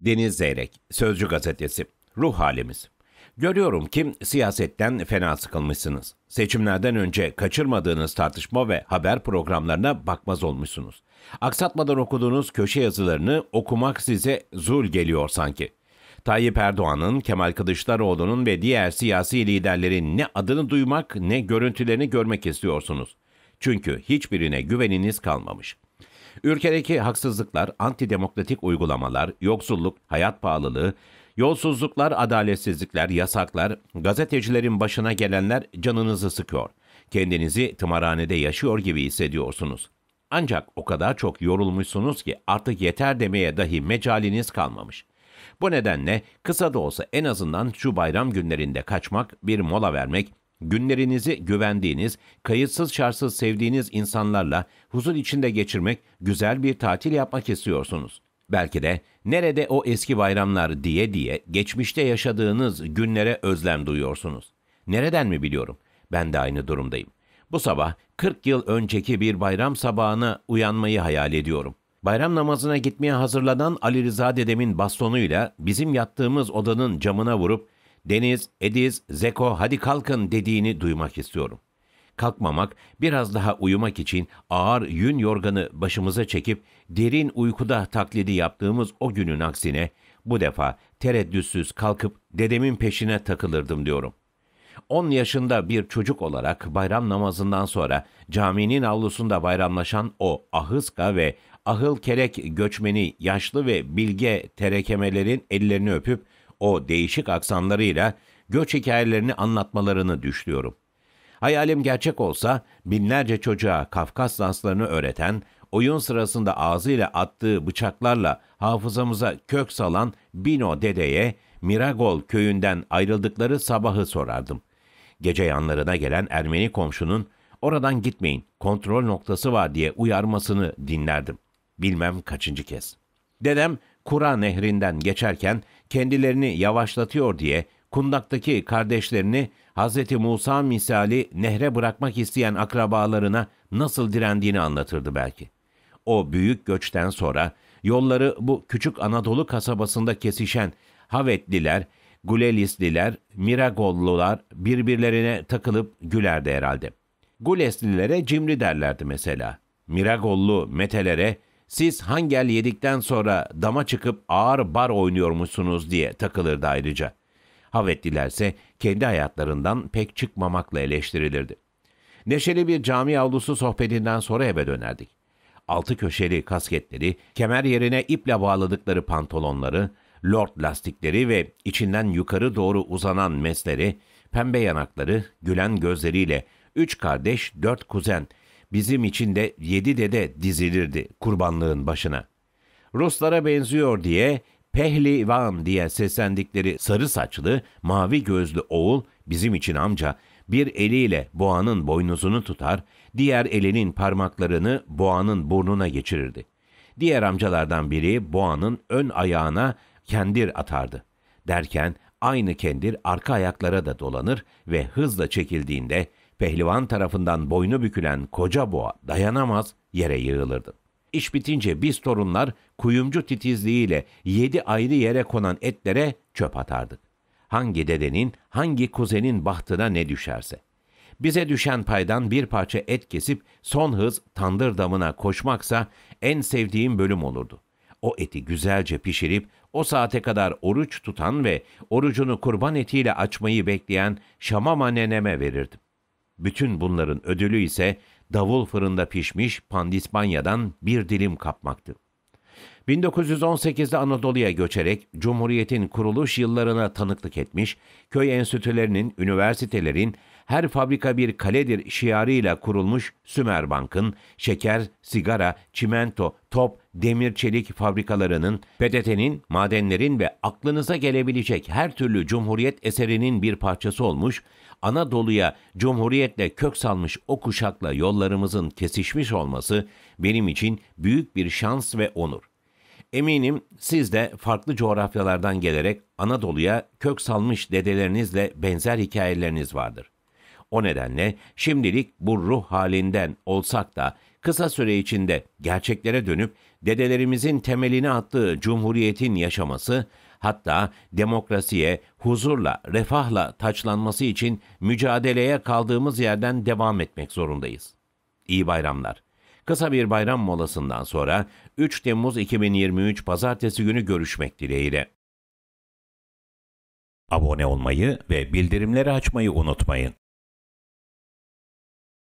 Deniz Zeyrek, Sözcü Gazetesi, Ruh Halimiz. Görüyorum ki siyasetten fena sıkılmışsınız. Seçimlerden önce kaçırmadığınız tartışma ve haber programlarına bakmaz olmuşsunuz. Aksatmadan okuduğunuz köşe yazılarını okumak size zul geliyor sanki. Tayyip Erdoğan'ın, Kemal Kılıçdaroğlu'nun ve diğer siyasi liderlerin ne adını duymak ne görüntülerini görmek istiyorsunuz. Çünkü hiçbirine güveniniz kalmamış. Ülkedeki haksızlıklar, antidemokratik uygulamalar, yoksulluk, hayat pahalılığı, yolsuzluklar, adaletsizlikler, yasaklar, gazetecilerin başına gelenler canınızı sıkıyor. Kendinizi tımarhanede yaşıyor gibi hissediyorsunuz. Ancak o kadar çok yorulmuşsunuz ki artık yeter demeye dahi mecaliniz kalmamış. Bu nedenle kısa da olsa en azından şu bayram günlerinde kaçmak, bir mola vermek, Günlerinizi güvendiğiniz, kayıtsız şartsız sevdiğiniz insanlarla huzur içinde geçirmek, güzel bir tatil yapmak istiyorsunuz. Belki de nerede o eski bayramlar diye diye geçmişte yaşadığınız günlere özlem duyuyorsunuz. Nereden mi biliyorum? Ben de aynı durumdayım. Bu sabah 40 yıl önceki bir bayram sabahına uyanmayı hayal ediyorum. Bayram namazına gitmeye hazırlanan Ali Rıza dedemin bastonuyla bizim yattığımız odanın camına vurup Deniz, Ediz, Zeko hadi kalkın dediğini duymak istiyorum. Kalkmamak, biraz daha uyumak için ağır yün yorganı başımıza çekip derin uykuda taklidi yaptığımız o günün aksine bu defa tereddütsüz kalkıp dedemin peşine takılırdım diyorum. 10 yaşında bir çocuk olarak bayram namazından sonra caminin avlusunda bayramlaşan o ahıska ve ahıl kerek göçmeni yaşlı ve bilge terekemelerin ellerini öpüp o değişik aksanlarıyla göç hikayelerini anlatmalarını düşlüyorum. Hayalim gerçek olsa binlerce çocuğa Kafkas danslarını öğreten, oyun sırasında ağzıyla attığı bıçaklarla hafızamıza kök salan Bino dedeye Miragol köyünden ayrıldıkları sabahı sorardım. Gece yanlarına gelen Ermeni komşunun oradan gitmeyin kontrol noktası var diye uyarmasını dinlerdim. Bilmem kaçıncı kez. Dedem Kura nehrinden geçerken kendilerini yavaşlatıyor diye kundaktaki kardeşlerini Hz. Musa misali nehre bırakmak isteyen akrabalarına nasıl direndiğini anlatırdı belki. O büyük göçten sonra yolları bu küçük Anadolu kasabasında kesişen Havetliler, Gulelisliler, Miragollular birbirlerine takılıp gülerdi herhalde. Guleslilere cimri derlerdi mesela. Miragollu metelere siz hangel yedikten sonra dama çıkıp ağır bar oynuyormuşsunuz diye takılırdı ayrıca. Havetlilerse kendi hayatlarından pek çıkmamakla eleştirilirdi. Neşeli bir cami avlusu sohbetinden sonra eve dönerdik. Altı köşeli kasketleri, kemer yerine iple bağladıkları pantolonları, lord lastikleri ve içinden yukarı doğru uzanan mesleri, pembe yanakları, gülen gözleriyle üç kardeş, dört kuzen, bizim için de yedi dede dizilirdi kurbanlığın başına. Ruslara benziyor diye Pehli Van diye seslendikleri sarı saçlı, mavi gözlü oğul bizim için amca bir eliyle boğanın boynuzunu tutar, diğer elinin parmaklarını boğanın burnuna geçirirdi. Diğer amcalardan biri boğanın ön ayağına kendir atardı. Derken aynı kendir arka ayaklara da dolanır ve hızla çekildiğinde Pehlivan tarafından boynu bükülen koca boğa dayanamaz yere yığılırdı. İş bitince biz torunlar kuyumcu titizliğiyle yedi ayrı yere konan etlere çöp atardık. Hangi dedenin, hangi kuzenin bahtına ne düşerse. Bize düşen paydan bir parça et kesip son hız tandır damına koşmaksa en sevdiğim bölüm olurdu. O eti güzelce pişirip o saate kadar oruç tutan ve orucunu kurban etiyle açmayı bekleyen Şamama neneme verirdim. Bütün bunların ödülü ise davul fırında pişmiş pandispanya'dan bir dilim kapmaktı. 1918'de Anadolu'ya göçerek Cumhuriyet'in kuruluş yıllarına tanıklık etmiş, köy enstitülerinin, üniversitelerin, her fabrika bir kaledir şiarıyla kurulmuş Sümer Bankın, şeker, sigara, çimento, top, demir çelik fabrikalarının, PTT'nin, madenlerin ve aklınıza gelebilecek her türlü Cumhuriyet eserinin bir parçası olmuş, Anadolu'ya Cumhuriyetle kök salmış o kuşakla yollarımızın kesişmiş olması benim için büyük bir şans ve onur. Eminim siz de farklı coğrafyalardan gelerek Anadolu'ya kök salmış dedelerinizle benzer hikayeleriniz vardır. O nedenle şimdilik bu ruh halinden olsak da kısa süre içinde gerçeklere dönüp dedelerimizin temelini attığı cumhuriyetin yaşaması, hatta demokrasiye, huzurla, refahla taçlanması için mücadeleye kaldığımız yerden devam etmek zorundayız. İyi bayramlar. Kısa bir bayram molasından sonra 3 Temmuz 2023 Pazartesi günü görüşmek dileğiyle. Abone olmayı ve bildirimleri açmayı unutmayın.